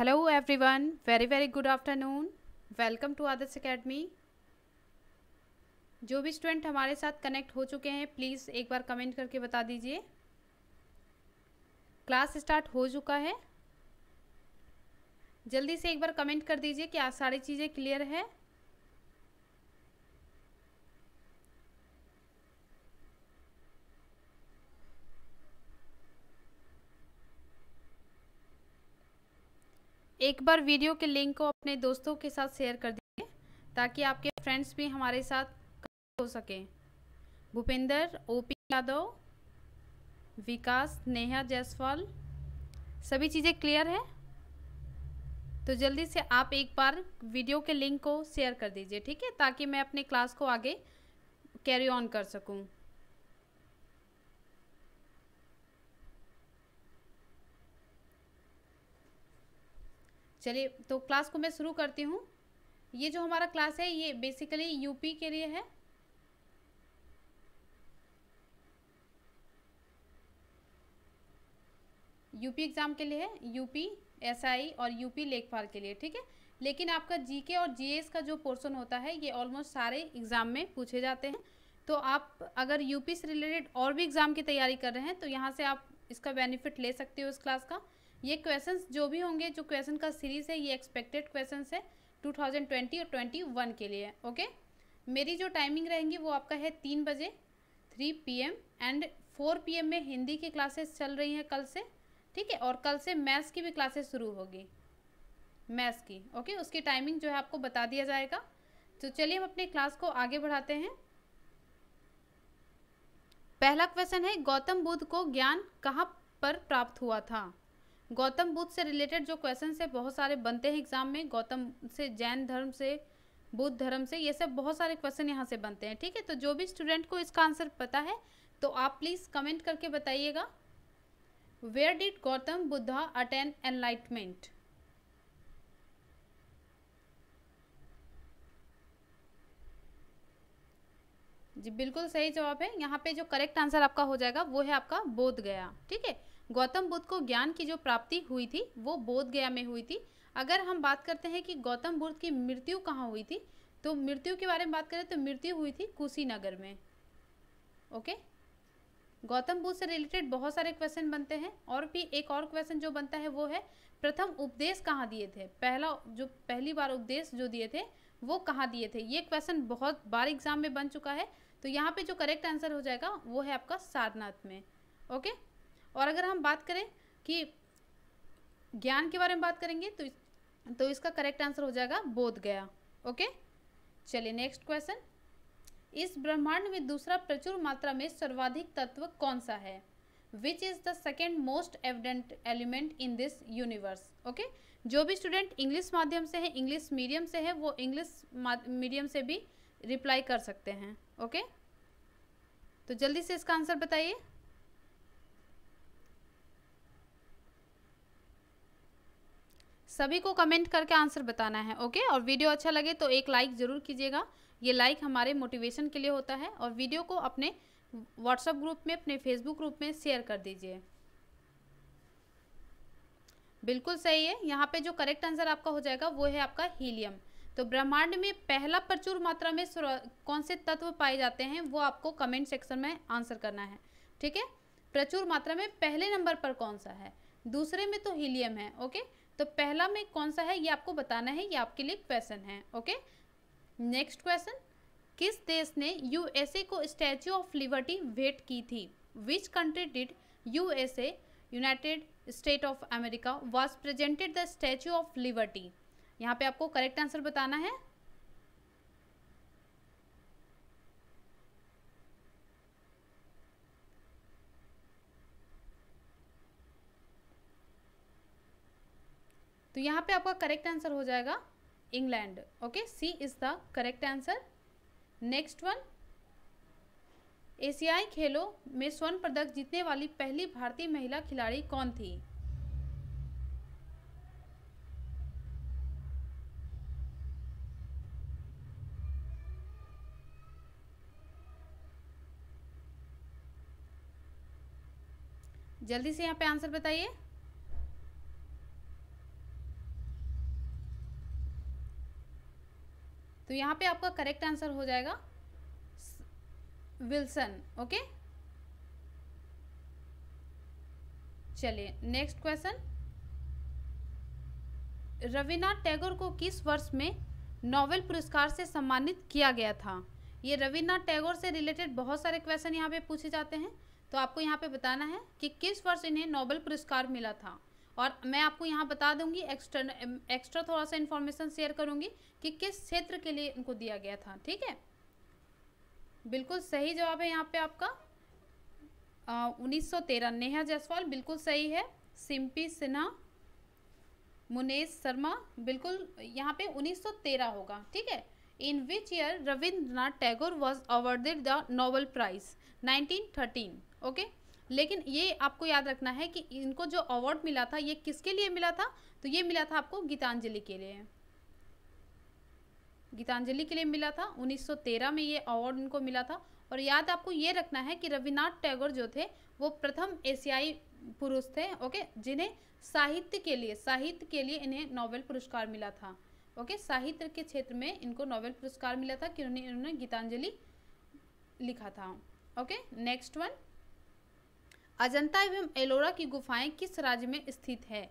Hello everyone very very good afternoon welcome to Adarsh academy जो भी student हमारे साथ कनेक्ट हो चुके हैं प्लीज़ एक बार कमेंट करके बता दीजिए क्लास स्टार्ट हो चुका है जल्दी से एक बार कमेंट कर दीजिए कि आज सारी चीज़ें क्लियर है एक बार वीडियो के लिंक को अपने दोस्तों के साथ शेयर कर दीजिए ताकि आपके फ्रेंड्स भी हमारे साथ हो सकें भूपेंद्र ओपी यादव विकास नेहा जायसवाल सभी चीज़ें क्लियर है तो जल्दी से आप एक बार वीडियो के लिंक को शेयर कर दीजिए ठीक है ताकि मैं अपने क्लास को आगे कैरी ऑन कर सकूँ चलिए तो क्लास को मैं शुरू करती हूँ ये जो हमारा क्लास है ये बेसिकली यूपी के लिए है यूपी एग्ज़ाम के लिए है यूपी एसआई और यूपी लेखपाल के लिए ठीक है लेकिन आपका जीके और जीएस का जो पोर्शन होता है ये ऑलमोस्ट सारे एग्ज़ाम में पूछे जाते हैं तो आप अगर यूपी से रिलेटेड और भी एग्ज़ाम की तैयारी कर रहे हैं तो यहाँ से आप इसका बेनिफिट ले सकते हो इस क्लास का ये क्वेश्चन जो भी होंगे जो क्वेश्चन का सीरीज़ है ये एक्सपेक्टेड क्वेश्चन है 2020 और 21 के लिए ओके मेरी जो टाइमिंग रहेंगी वो आपका है तीन बजे three M and four M में हिंदी की क्लासेस चल रही हैं कल से ठीक है और कल से मैथ्स की भी क्लासेस शुरू होगी मैथ्स की ओके उसकी टाइमिंग जो है आपको बता दिया जाएगा तो चलिए हम अपने क्लास को आगे बढ़ाते हैं पहला क्वेश्चन है गौतम बुद्ध को ज्ञान कहाँ पर प्राप्त हुआ था गौतम बुद्ध से रिलेटेड जो क्वेश्चन है बहुत सारे बनते हैं एग्जाम में गौतम से जैन धर्म से बुद्ध धर्म से ये सब बहुत सारे क्वेश्चन यहाँ से बनते हैं ठीक है तो जो भी स्टूडेंट को इसका आंसर पता है तो आप प्लीज़ कमेंट करके बताइएगा where did Gautam Buddha attain enlightenment जी बिल्कुल सही जवाब है यहाँ पे जो करेक्ट आंसर आपका हो जाएगा वो है आपका बोध गया ठीक है गौतम बुद्ध को ज्ञान की जो प्राप्ति हुई थी वो बोध गया में हुई थी अगर हम बात करते हैं कि गौतम बुद्ध की मृत्यु कहाँ हुई थी तो मृत्यु के बारे में बात करें तो मृत्यु हुई थी कुशीनगर में ओके गौतम बुद्ध से रिलेटेड बहुत सारे क्वेश्चन बनते हैं और भी एक और क्वेश्चन जो बनता है वो है प्रथम उपदेश कहाँ दिए थे पहला जो पहली बार उपदेश जो दिए थे वो कहाँ दिए थे ये क्वेश्चन बहुत बार एग्जाम में बन चुका है तो यहाँ पे जो करेक्ट आंसर हो जाएगा वो है आपका सारनाथ में ओके और अगर हम बात करें कि ज्ञान के बारे में बात करेंगे तो तो इसका करेक्ट आंसर हो जाएगा बोध गया ओके चलिए नेक्स्ट क्वेश्चन इस ब्रह्मांड में दूसरा प्रचुर मात्रा में सर्वाधिक तत्व कौन सा है which is the second most evident element in this universe okay जो भी स्टूडेंट इंग्लिश माध्यम से है इंग्लिश मीडियम से है वो इंग्लिश मीडियम से भी रिप्लाई कर सकते हैं ओके तो जल्दी से इसका आंसर बताइए सभी को कमेंट करके आंसर बताना है ओके और वीडियो अच्छा लगे तो एक लाइक ज़रूर कीजिएगा ये लाइक हमारे मोटिवेशन के लिए होता है और वीडियो को अपने व्हाट्सएप ग्रुप में अपने फेसबुक ग्रुप में शेयर कर दीजिए बिल्कुल सही है यहाँ पे जो करेक्ट आंसर आपका हो जाएगा वो है आपका हीलियम तो ब्रह्मांड में पहला प्रचुर मात्रा में कौन से तत्व पाए जाते हैं वो आपको कमेंट सेक्शन में आंसर करना है ठीक है प्रचुर मात्रा में पहले नंबर पर कौन सा है दूसरे में तो हीलियम है ओके तो पहला में कौन सा है ये आपको बताना है ये आपके लिए क्वेश्चन है ओके नेक्स्ट क्वेश्चन किस देश ने यूएसए को स्टैच्यू ऑफ लिबर्टी भेंट की थी which country did USA United State of America was presented the Statue of Liberty यहाँ पे आपको करेक्ट आंसर बताना है तो यहाँ पे आपका करेक्ट आंसर हो जाएगा England okay C is the correct answer next one एशियाई खेलों में स्वर्ण पदक जीतने वाली पहली भारतीय महिला खिलाड़ी कौन थी जल्दी से यहाँ पे आंसर बताइए तो यहाँ पे आपका करेक्ट आंसर हो जाएगा विल्सन ओके चलिए नेक्स्ट क्वेश्चन रविनाथ टैगोर को किस वर्ष में नोबेल पुरस्कार से सम्मानित किया गया था ये रविनाथ टैगोर से रिलेटेड बहुत सारे क्वेश्चन यहाँ पे पूछे जाते हैं तो आपको यहाँ पे बताना है कि किस वर्ष इन्हें नोबेल पुरस्कार मिला था और मैं आपको यहाँ बता दूंगी एक्स्ट्रा एक्स्ट्रा थोड़ा सा इन्फॉर्मेशन शेयर करूँगी कि किस क्षेत्र के लिए इनको दिया गया था ठीक है बिल्कुल सही जवाब है यहाँ पे आपका उन्नीस सौ तेरह नेहा जायसवाल बिल्कुल सही है सिम्पी सिन्हा मुनेश शर्मा बिल्कुल यहाँ पे 1913 होगा ठीक है in which year Rabindranath Tagore was awarded the Nobel Prize 1913 okay लेकिन ये आपको याद रखना है कि इनको जो अवार्ड मिला था ये किसके लिए मिला था तो ये मिला था आपको गीतांजलि के लिए गीतांजलि के लिए मिला था 1913 में ये अवार्ड इनको मिला था और याद आपको ये रखना है कि रविनाथ टैगोर जो थे वो प्रथम एशियाई पुरुष थे ओके जिन्हें साहित्य के लिए साहित्य के लिए इन्हें नोबेल पुरस्कार मिला था ओके साहित्य के क्षेत्र में इनको नोबेल पुरस्कार मिला था कि उन्होंने गीतांजलि लिखा था ओके नेक्स्ट वन अजंता एवं एलोरा की गुफाएं किस राज्य में स्थित है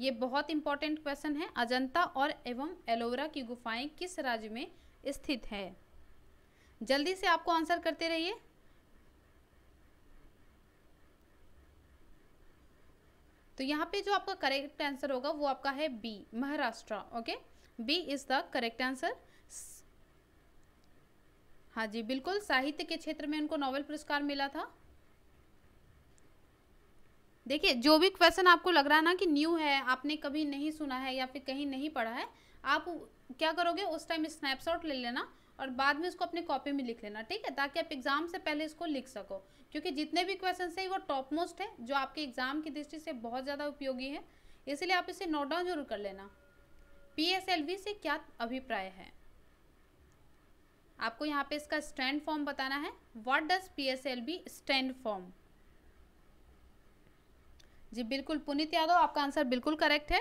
ये बहुत इंपॉर्टेंट क्वेश्चन है अजंता और एवं एलोरा की गुफाएं किस राज्य में स्थित है जल्दी से आपको आंसर करते रहिए तो यहाँ पे जो आपका करेक्ट आंसर होगा वो आपका है B Maharashtra okay B is the correct answer हाँ जी बिल्कुल साहित्य के क्षेत्र में उनको नोबेल पुरस्कार मिला था देखिए जो भी क्वेश्चन आपको लग रहा है ना कि न्यू है आपने कभी नहीं सुना है या फिर कहीं नहीं पढ़ा है आप क्या करोगे उस टाइम स्नैपशॉट ले लेना और बाद में इसको अपने कॉपी में लिख लेना ठीक है ताकि आप एग्जाम से पहले इसको लिख सको क्योंकि जितने भी क्वेश्चन है वो टॉप मोस्ट है जो आपके एग्जाम की दृष्टि से बहुत ज़्यादा उपयोगी है इसलिए आप इसे नोट डाउन जरूर कर लेना पी से क्या अभिप्राय है आपको यहाँ पे इसका स्टैंड फॉर्म बताना है what does P S L B stand form जी बिल्कुल पुनीत यादव आपका आंसर बिल्कुल करेक्ट है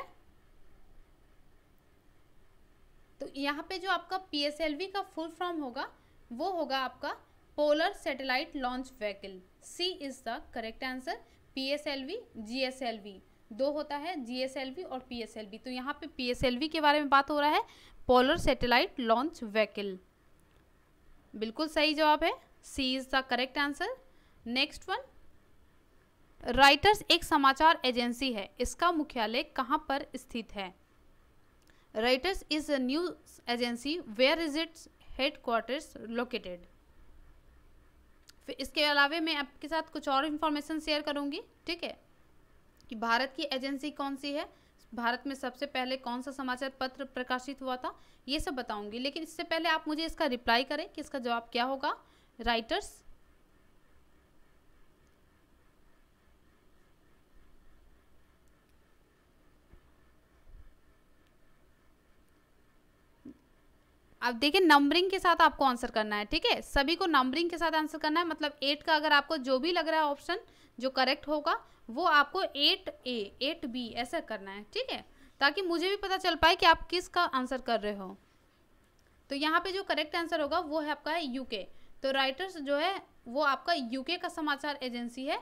तो यहाँ पे जो आपका पी एस एल का फुल फॉर्म होगा वो होगा आपका polar satellite launch vehicle C is the correct answer P S L V G S L दो होता है जी एस एल और पी एस एल वी तो यहाँ पे पी एस एल वी के बारे में बात हो रहा है पोलर सेटेलाइट लॉन्च व्हीकल बिल्कुल सही जवाब है C is the correct answer next one Reuters एक समाचार एजेंसी है इसका मुख्यालय कहाँ पर स्थित है Reuters is a news agency where is its headquarters located फिर इसके अलावा मैं आपके साथ कुछ और इन्फॉर्मेशन शेयर करूँगी ठीक है कि भारत की एजेंसी कौन सी है भारत में सबसे पहले कौन सा समाचार पत्र प्रकाशित हुआ था ये सब बताऊंगी लेकिन इससे पहले आप मुझे इसका रिप्लाई करें कि इसका जवाब क्या होगा राइटर्स अब देखिए नंबरिंग के साथ आपको आंसर करना है ठीक है सभी को नंबरिंग के साथ आंसर करना है मतलब एट का अगर आपको जो भी लग रहा है ऑप्शन जो करेक्ट होगा वो आपको एट ए एट बी ऐसा करना है ठीक है ताकि मुझे भी पता चल पाए कि आप किस का आंसर कर रहे हो तो यहाँ पे जो करेक्ट आंसर होगा वो है आपका यूके तो राइटर्स जो है वो आपका यूके का समाचार एजेंसी है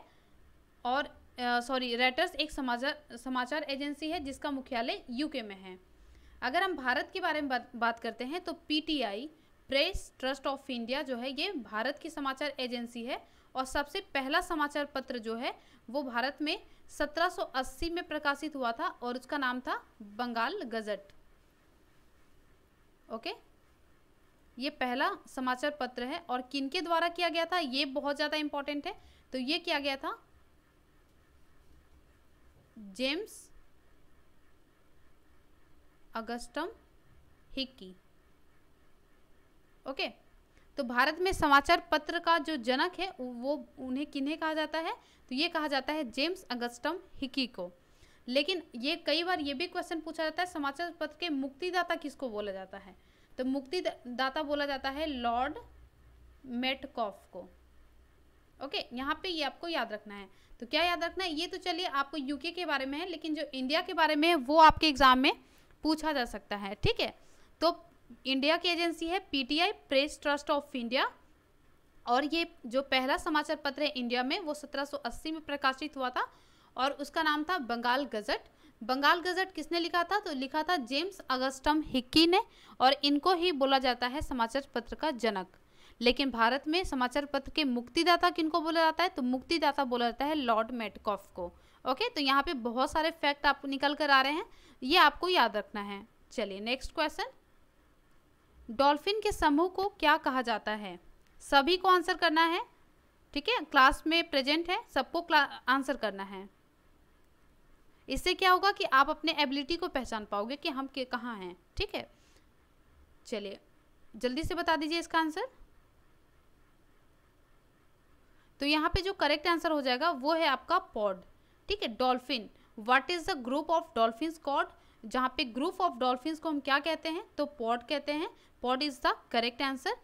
और सॉरी राइटर्स एक समाचार समाचार एजेंसी है जिसका मुख्यालय यूके में है अगर हम भारत के बारे में बात, बात करते हैं तो PTI Press Trust of India जो है ये भारत की समाचार एजेंसी है और सबसे पहला समाचार पत्र जो है वो भारत में 1780 में प्रकाशित हुआ था और उसका नाम था बंगाल गजट ओके ये पहला समाचार पत्र है और किनके द्वारा किया गया था ये बहुत ज़्यादा इंपॉर्टेंट है तो ये किया गया था James Augustus Hicky okay okay? तो भारत में समाचार पत्र का जो जनक है वो उन्हें किन्हें कहा जाता है तो ये कहा जाता है जेम्स अगस्टम हिकी को लेकिन ये कई बार ये भी क्वेश्चन पूछा जाता है समाचार पत्र के मुक्तिदाता किसको बोला जाता है तो मुक्तिदाता बोला जाता है लॉर्ड मेटकॉफ को ओके यहाँ पे ये आपको याद रखना है तो क्या याद रखना है ये तो चलिए आपको यूके के बारे में है लेकिन जो इंडिया के बारे में है वो आपके एग्जाम में पूछा जा सकता है ठीक है तो इंडिया की एजेंसी है PTI Press Trust of India और ये जो पहला समाचार पत्र है इंडिया में वो 1780 में प्रकाशित हुआ था और उसका नाम था बंगाल गजट बंगाल गजट किसने लिखा था तो लिखा था जेम्स अगस्टम हिक्की ने और इनको ही बोला जाता है समाचार पत्र का जनक लेकिन भारत में समाचार पत्र के मुक्तिदाता किनको बोला जाता है तो मुक्तिदाता बोला जाता है लॉर्ड मेटकॉफ को ओके तो यहाँ पे बहुत सारे फैक्ट आप निकल कर आ रहे हैं ये आपको याद रखना है चलिए नेक्स्ट क्वेश्चन डॉल्फिन के समूह को क्या कहा जाता है सभी को आंसर करना है ठीक है क्लास में प्रेजेंट है सबको आंसर करना है इससे क्या होगा कि आप अपने एबिलिटी को पहचान पाओगे कि हम के कहाँ हैं ठीक है चलिए जल्दी से बता दीजिए इसका आंसर तो यहाँ पे जो करेक्ट आंसर हो जाएगा वो है आपका पॉड ठीक है dolphin what is the group of dolphin called जहाँ पे ग्रुप ऑफ डॉल्फिन को हम क्या कहते हैं तो पॉड कहते हैं what is the correct answer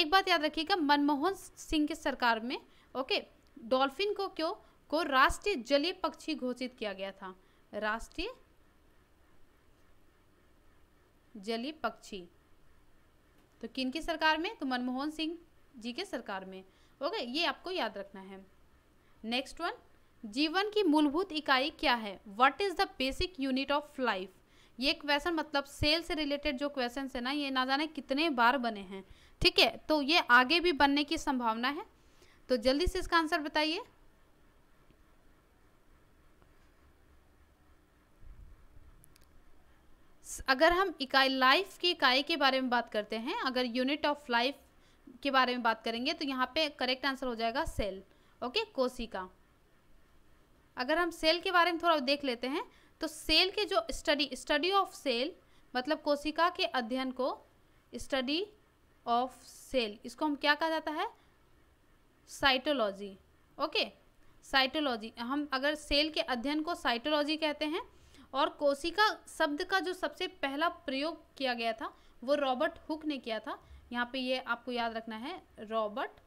एक बात याद रखिएगा मनमोहन सिंह की सरकार में ओके डॉल्फिन को क्यों को राष्ट्रीय जलीय पक्षी घोषित किया गया था राष्ट्रीय जलीय पक्षी तो किन की सरकार में तो मनमोहन सिंह जी के सरकार में ओके ये आपको याद रखना है नेक्स्ट वन जीवन की मूलभूत इकाई क्या है what is the basic unit of life ये क्वेश्चन मतलब सेल से रिलेटेड जो क्वेश्चन है ना ये ना जाने कितने बार बने हैं ठीक है तो ये आगे भी बनने की संभावना है तो जल्दी से इसका आंसर बताइए अगर हम इकाई लाइफ की इकाई के बारे में बात करते हैं अगर यूनिट ऑफ लाइफ के बारे में बात करेंगे तो यहाँ पे करेक्ट आंसर हो जाएगा सेल ओके कोशिका अगर हम सेल के बारे में थोड़ा देख लेते हैं तो सेल के जो स्टडी स्टडी ऑफ सेल मतलब कोशिका के अध्ययन को स्टडी ऑफ सेल इसको हम क्या कहा जाता है साइटोलॉजी ओके साइटोलॉजी हम अगर सेल के अध्ययन को साइटोलॉजी कहते हैं और कोशिका शब्द का जो सबसे पहला प्रयोग किया गया था वो रॉबर्ट हुक ने किया था यहाँ पे ये आपको याद रखना है रॉबर्ट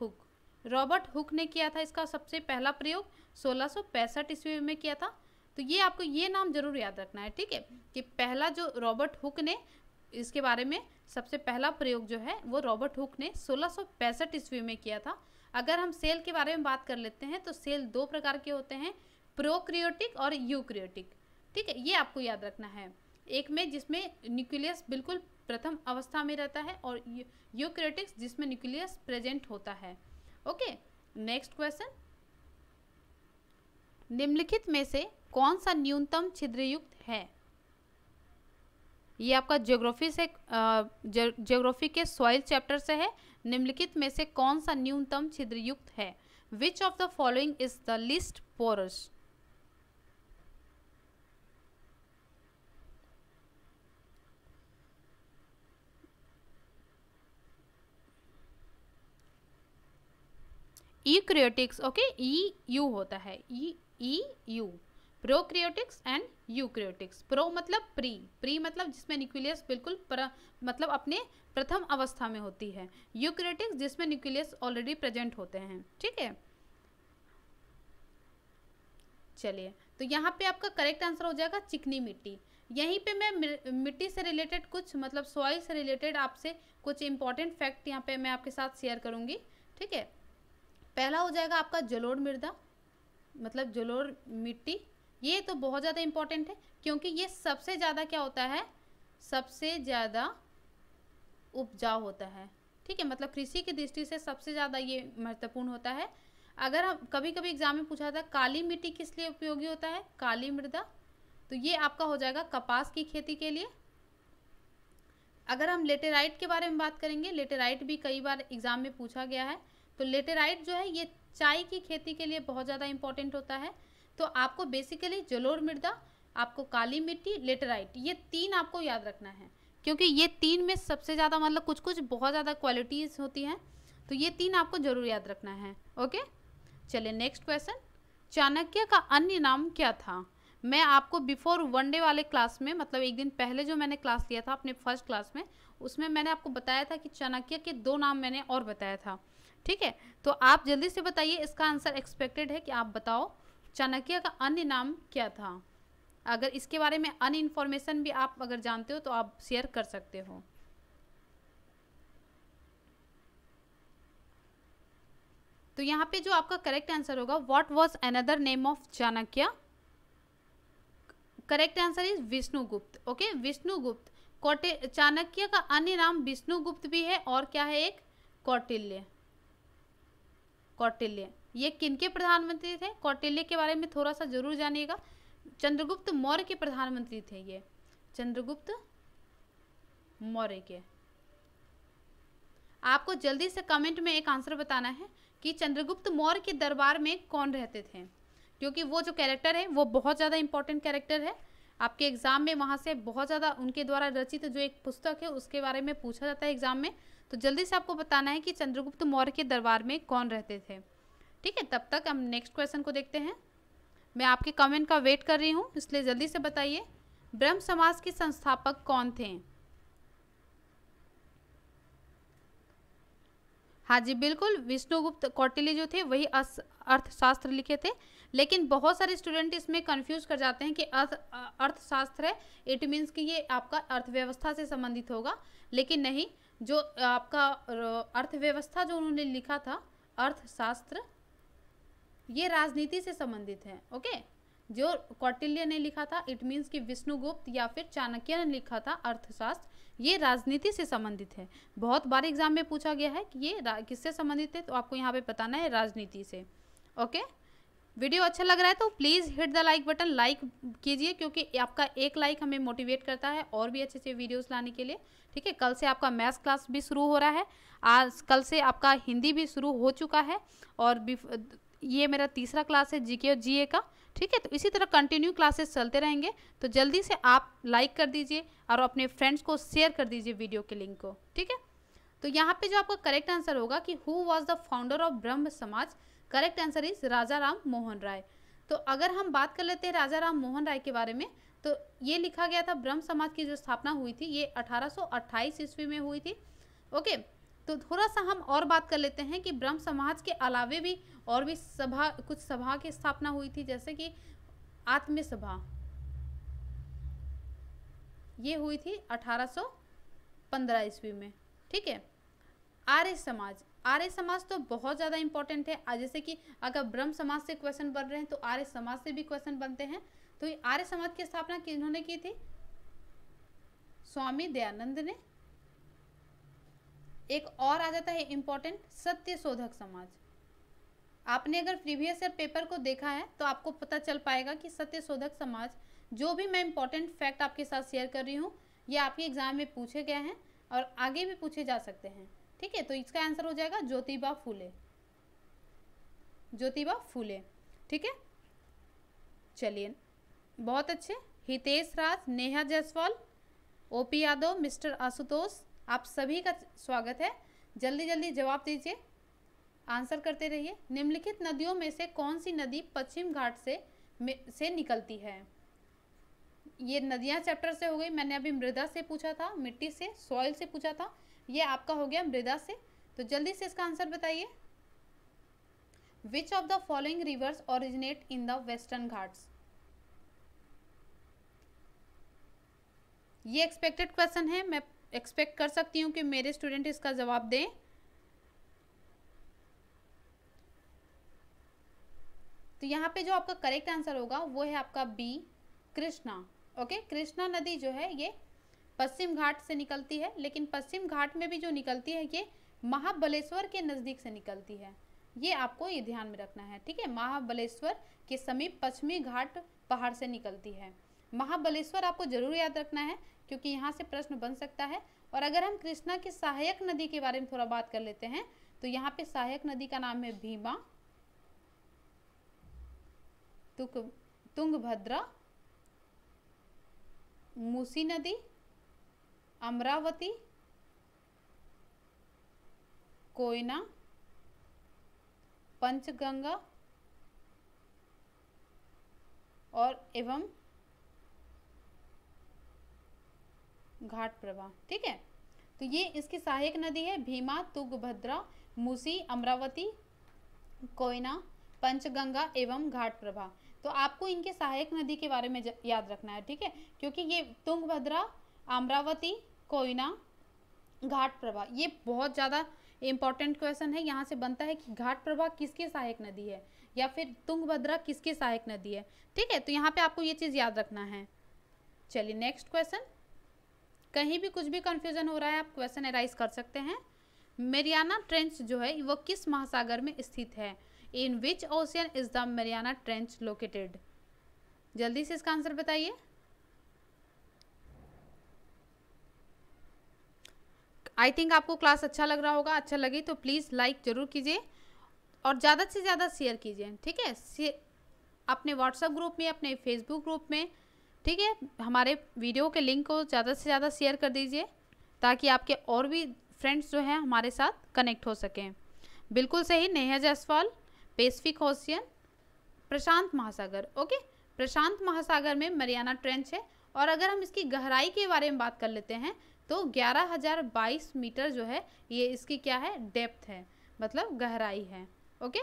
हुक रॉबर्ट हुक ने किया था इसका सबसे पहला प्रयोग सोलह ईस्वी में किया था तो ये आपको ये नाम जरूर याद रखना है ठीक है कि पहला जो रॉबर्ट हुक ने इसके बारे में सबसे पहला प्रयोग जो है वो रॉबर्ट हुक ने सोलह ईस्वी में किया था अगर हम सेल के बारे में बात कर लेते हैं तो सेल दो प्रकार के होते हैं प्रोक्रियोटिक और यूक्रियोटिक ठीक है ये आपको याद रखना है एक में जिसमें न्यूक्लियस बिल्कुल प्रथम अवस्था में रहता है और यूक्रियोटिक्स जिसमें न्यूक्लियस प्रेजेंट होता है ओके नेक्स्ट क्वेश्चन निम्नलिखित में से कौन सा न्यूनतम छिद्रयुक्त है ये आपका ज्योग्राफी से ज्योग्राफी के सॉइल चैप्टर से है निम्नलिखित में से कौन सा न्यूनतम छिद्रयुक्त है which of the following is the least porous eukaryotics okay E U होता है E E U prokaryotics and eukaryotics pro मतलब प्री प्री मतलब जिसमें न्यूक्लियस बिल्कुल प्र, मतलब अपने प्रथम अवस्था में होती है यूक्रियोटिक्स जिसमें न्यूक्लियस ऑलरेडी प्रेजेंट होते हैं ठीक है चलिए तो यहाँ पे आपका करेक्ट आंसर हो जाएगा चिकनी मिट्टी यहीं पे मैं मिट्टी से रिलेटेड कुछ मतलब सॉइल से रिलेटेड आपसे कुछ इंपॉर्टेंट फैक्ट यहाँ पे मैं आपके साथ शेयर करूँगी ठीक है पहला हो जाएगा आपका जलोड़ मृदा मतलब जलोड़ मिट्टी ये तो बहुत ज़्यादा इम्पॉर्टेंट है क्योंकि ये सबसे ज़्यादा क्या होता है सबसे ज़्यादा उपजाऊ होता है ठीक है मतलब कृषि की दृष्टि से सबसे ज़्यादा ये महत्वपूर्ण होता है अगर हम कभी कभी एग्जाम में पूछा था काली मिट्टी किस लिए उपयोगी होता है काली मृदा तो ये आपका हो जाएगा कपास की खेती के लिए अगर हम लेटेराइट के बारे में बात करेंगे लेटेराइट भी कई बार एग्जाम में पूछा गया है तो लेटेराइट जो है ये चाय की खेती के लिए बहुत ज़्यादा इंपॉर्टेंट होता है तो आपको बेसिकली जलोर मृदा आपको काली मिट्टी लेटराइट ये तीन आपको याद रखना है क्योंकि ये तीन में सबसे ज़्यादा मतलब कुछ कुछ बहुत ज़्यादा क्वालिटीज़ होती हैं तो ये तीन आपको जरूर याद रखना है ओके चलिए नेक्स्ट क्वेश्चन चाणक्य का अन्य नाम क्या था मैं आपको बिफोर वन डे वाले क्लास में मतलब एक दिन पहले जो मैंने क्लास लिया था अपने फर्स्ट क्लास में उसमें मैंने आपको बताया था कि चाणक्य के दो नाम मैंने और बताया था ठीक है तो आप जल्दी से बताइए इसका आंसर एक्सपेक्टेड है कि आप बताओ चाणक्य का अन्य नाम क्या था अगर इसके बारे में अन्य इन्फॉर्मेशन भी आप अगर जानते हो तो आप शेयर कर सकते हो तो यहाँ पे जो आपका करेक्ट आंसर होगा what was another name of Chanakya correct answer is Vishnugupta okay Vishnugupta कौटे चाणक्य का अन्य नाम विष्णुगुप्त भी है और क्या है एक कौटिल्य कौटिल्य ये किनके प्रधानमंत्री थे कौटिल्य के बारे में थोड़ा सा जरूर जानिएगा चंद्रगुप्त मौर्य के प्रधानमंत्री थे ये चंद्रगुप्त मौर्य के आपको जल्दी से कमेंट में एक आंसर बताना है कि चंद्रगुप्त मौर्य के दरबार में कौन रहते थे क्योंकि वो जो कैरेक्टर है वो बहुत ज़्यादा इंपॉर्टेंट कैरेक्टर है आपके एग्ज़ाम में वहाँ से बहुत ज़्यादा उनके द्वारा रचित जो एक पुस्तक है उसके बारे में पूछा जाता है एग्ज़ाम में तो जल्दी से आपको बताना है कि चंद्रगुप्त मौर्य के दरबार में कौन रहते थे ठीक है तब तक हम नेक्स्ट क्वेश्चन को देखते हैं मैं आपके कमेंट का वेट कर रही हूँ इसलिए जल्दी से बताइए ब्रह्म समाज के संस्थापक कौन थे हाँ जी बिल्कुल विष्णुगुप्त कौटिल्य जो थे वही अर्थशास्त्र लिखे थे लेकिन बहुत सारे स्टूडेंट इसमें कंफ्यूज कर जाते हैं कि अर्थ अर्थशास्त्र है इट मीन्स कि ये आपका अर्थव्यवस्था से संबंधित होगा लेकिन नहीं जो आपका अर्थव्यवस्था जो उन्होंने लिखा था अर्थशास्त्र ये राजनीति से संबंधित है ओके जो कौटिल्य ने लिखा था इट मीन्स कि विष्णुगुप्त या फिर चाणक्य ने लिखा था अर्थशास्त्र ये राजनीति से संबंधित है बहुत बार एग्जाम में पूछा गया है कि ये किससे संबंधित है तो आपको यहाँ पे बताना है राजनीति से ओके वीडियो अच्छा लग रहा है तो please hit the like button like कीजिए क्योंकि आपका एक लाइक हमें मोटिवेट करता है और भी अच्छे अच्छे वीडियोज लाने के लिए ठीक है कल से आपका मैथ्स क्लास भी शुरू हो रहा है आज कल से आपका हिंदी भी शुरू हो चुका है और ये मेरा तीसरा क्लास है जीके और जीए का ठीक है तो इसी तरह कंटिन्यू क्लासेस चलते रहेंगे तो जल्दी से आप लाइक कर दीजिए और अपने फ्रेंड्स को शेयर कर दीजिए वीडियो के लिंक को ठीक है तो यहाँ पे जो आपका करेक्ट आंसर होगा कि who was the founder of Brahmo Samaj correct answer is Raja Ram Mohan Roy तो अगर हम बात कर लेते हैं राजा राम मोहन राय के बारे में तो ये लिखा गया था ब्रह्म समाज की जो स्थापना हुई थी ये 1828 ईस्वी में हुई थी ओके okay, तो थोड़ा सा हम और बात कर लेते हैं कि ब्रह्म समाज के अलावे भी और भी सभा कुछ सभा की स्थापना हुई थी जैसे कि आत्म सभा ये हुई थी 1815 ईस्वी में ठीक है आर्य समाज आर्य समाज तो बहुत ज़्यादा इंपॉर्टेंट है जैसे कि अगर ब्रह्म समाज से क्वेश्चन बन रहे हैं तो आर्य समाज से भी क्वेश्चन बनते हैं तो ये आर्य समाज की स्थापना किन्होंने की थी स्वामी दयानंद ने एक और आ जाता है इम्पोर्टेंट सत्य शोधक समाज आपने अगर प्रीवियस ईयर पेपर को देखा है तो आपको पता चल पाएगा कि सत्य शोधक समाज जो भी मैं इम्पोर्टेंट फैक्ट आपके साथ शेयर कर रही हूँ ये आपके एग्जाम में पूछे गए हैं और आगे भी पूछे जा सकते हैं ठीक है तो इसका आंसर हो जाएगा ज्योतिबा फूले ज्योतिबा फूले ठीक है चलिए बहुत अच्छे हितेश राज नेहा जायसवाल ओपी यादव मिस्टर आशुतोष आप सभी का स्वागत है जल्दी जल्दी जवाब दीजिए आंसर करते रहिए निम्नलिखित नदियों में से कौन सी नदी पश्चिम घाट से से निकलती है ये नदियाँ चैप्टर से हो गई मैंने अभी मृदा से पूछा था मिट्टी से सॉइल से पूछा था ये आपका हो गया मृदा से तो जल्दी से इसका आंसर बताइए which of the following rivers originate in the western Ghats ये एक्सपेक्टेड क्वेश्चन है मैं एक्सपेक्ट कर सकती हूँ कि मेरे स्टूडेंट इसका जवाब दें तो यहाँ पे जो आपका करेक्ट आंसर होगा वो है आपका बी कृष्णा ओके कृष्णा नदी जो है ये पश्चिम घाट से निकलती है लेकिन पश्चिम घाट में भी जो निकलती है ये महाबलेश्वर के नज़दीक से निकलती है ये आपको ये ध्यान में रखना है ठीक है महाबलेश्वर के समीप पश्चिमी घाट पहाड़ से निकलती है महाबलेश्वर आपको जरूर याद रखना है क्योंकि यहाँ से प्रश्न बन सकता है और अगर हम कृष्णा की सहायक नदी के बारे में थोड़ा बात कर लेते हैं तो यहाँ पे सहायक नदी का नाम है भीमा तुक तुंगभद्रा मूसी नदी अमरावती कोयना पंचगंगा और एवं घाट प्रवाह ठीक है तो ये इसकी सहायक नदी है भीमा तुगभद्रा मुसी अमरावती कोयना पंचगंगा एवं घाट प्रभा तो आपको इनके सहायक नदी के बारे में याद रखना है ठीक है क्योंकि ये तुंगभद्रा अमरावती कोयना घाट प्रभा ये बहुत ज़्यादा इंपॉर्टेंट क्वेश्चन है यहाँ से बनता है कि घाट प्रभा किसकी सहायक नदी है या फिर तुंगभद्रा किसकी सहायक नदी है ठीक है तो यहाँ पे आपको ये चीज़ याद रखना है चलिए नेक्स्ट क्वेश्चन कहीं भी कुछ भी कन्फ्यूजन हो रहा है आप क्वेश्चन एराइज कर सकते हैं मेरियाना ट्रेंच जो है वो किस महासागर में स्थित है in which ocean is the Mariana Trench located जल्दी से इसका आंसर बताइए आई थिंक आपको क्लास अच्छा लग रहा होगा अच्छा लगे तो प्लीज़ लाइक ज़रूर कीजिए और ज़्यादा से ज़्यादा शेयर कीजिए ठीक है अपने व्हाट्सएप ग्रुप में अपने फेसबुक ग्रुप में ठीक है हमारे वीडियो के लिंक को ज़्यादा से ज़्यादा शेयर कर दीजिए ताकि आपके और भी फ्रेंड्स जो हैं हमारे साथ कनेक्ट हो सकें बिल्कुल सही नेहा जायसवाल पेसिफिक होशियन प्रशांत महासागर ओके प्रशांत महासागर में मरियाना ट्रेंच है और अगर हम इसकी गहराई के बारे में बात कर लेते हैं तो 11,022 मीटर जो है ये इसकी क्या है डेप्थ है मतलब गहराई है ओके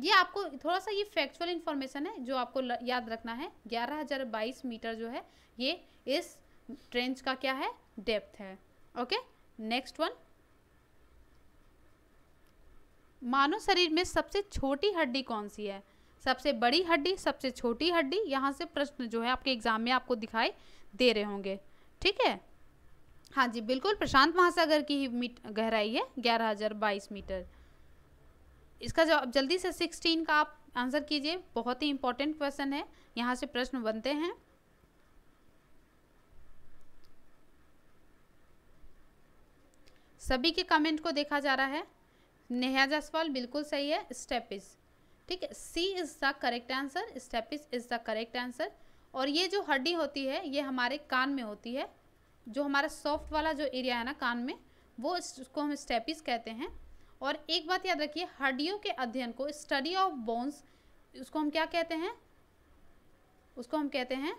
ये आपको थोड़ा सा ये फैक्चुअल इन्फॉर्मेशन है जो आपको याद रखना है ग्यारह हज़ार बाईस मीटर जो है ये इस ट्रेंच का क्या है डेप्थ है ओके नेक्स्ट वन मानव शरीर में सबसे छोटी हड्डी कौन सी है सबसे बड़ी हड्डी सबसे छोटी हड्डी यहाँ से प्रश्न जो है आपके एग्जाम में आपको दिखाई दे रहे होंगे ठीक है हाँ जी बिल्कुल प्रशांत महासागर की ही गहराई है ग्यारह हज़ार बाईस मीटर इसका जवाब जल्दी से सिक्सटीन का आप आंसर कीजिए बहुत ही इंपॉर्टेंट क्वेश्चन है यहाँ से प्रश्न बनते हैं सभी के कमेंट को देखा जा रहा है नेहा जसवाल बिल्कुल सही है स्टेपिस ठीक है C is the correct answer steppes is the correct answer और ये जो हड्डी होती है ये हमारे कान में होती है जो हमारा सॉफ्ट वाला जो एरिया है ना कान में वो इसको हम स्टेपिस कहते हैं और एक बात याद रखिए हड्डियों के अध्ययन को स्टडी ऑफ बोन्स उसको हम क्या कहते हैं उसको हम कहते हैं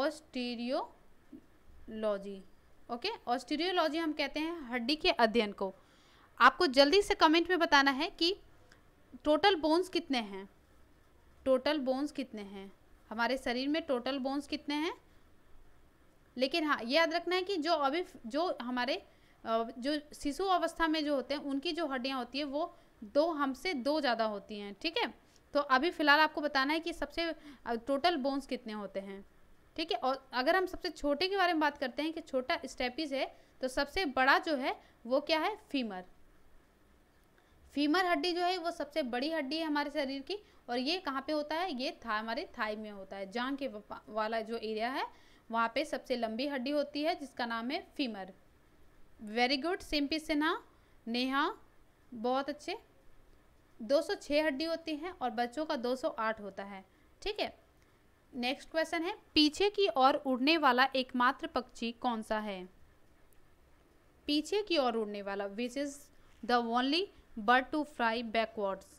ऑस्टीरियोलॉजी ओके ऑस्टीरियोलॉजी हम कहते हैं हड्डी के अध्ययन को आपको जल्दी से कमेंट में बताना है कि टोटल बोन्स कितने हैं टोटल बोन्स कितने हैं हमारे शरीर में टोटल बोन्स कितने हैं लेकिन हाँ ये याद रखना है कि जो अभी जो हमारे जो शिशु अवस्था में जो होते हैं उनकी जो हड्डियाँ होती है वो दो हमसे दो ज़्यादा होती हैं ठीक है तो अभी फ़िलहाल आपको बताना है कि सबसे टोटल बोन्स कितने होते हैं ठीक है और अगर हम सबसे छोटे के बारे में बात करते हैं कि छोटा स्टेपिस है तो सबसे बड़ा जो है वो क्या है फीमर फीमर हड्डी जो है वो सबसे बड़ी हड्डी है हमारे शरीर की और ये कहाँ पे होता है ये था हमारे थाई में होता है जांग के वाला जो एरिया है वहाँ पे सबसे लंबी हड्डी होती है जिसका नाम है femur very good Simpy Sinha Neha बहुत अच्छे 206 हड्डी होती हैं और बच्चों का 208 होता है ठीक है नेक्स्ट क्वेश्चन है पीछे की ओर उड़ने वाला एकमात्र पक्षी कौन सा है पीछे की ओर उड़ने वाला which is the only bird to fly backwards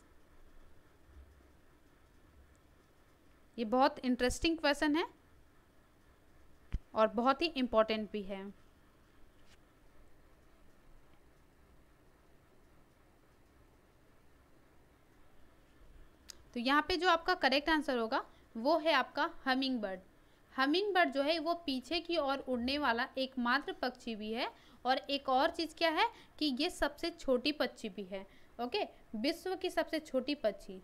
ये बहुत इंटरेस्टिंग क्वेश्चन है और बहुत ही इम्पोर्टेंट भी है तो यहाँ पे जो आपका करेक्ट आंसर होगा वो है आपका हमिंग बर्ड हमिंग बर्ड जो है वो पीछे की ओर उड़ने वाला एकमात्र पक्षी भी है और एक और चीज़ क्या है कि ये सबसे छोटी पक्षी भी है ओके विश्व की सबसे छोटी पक्षी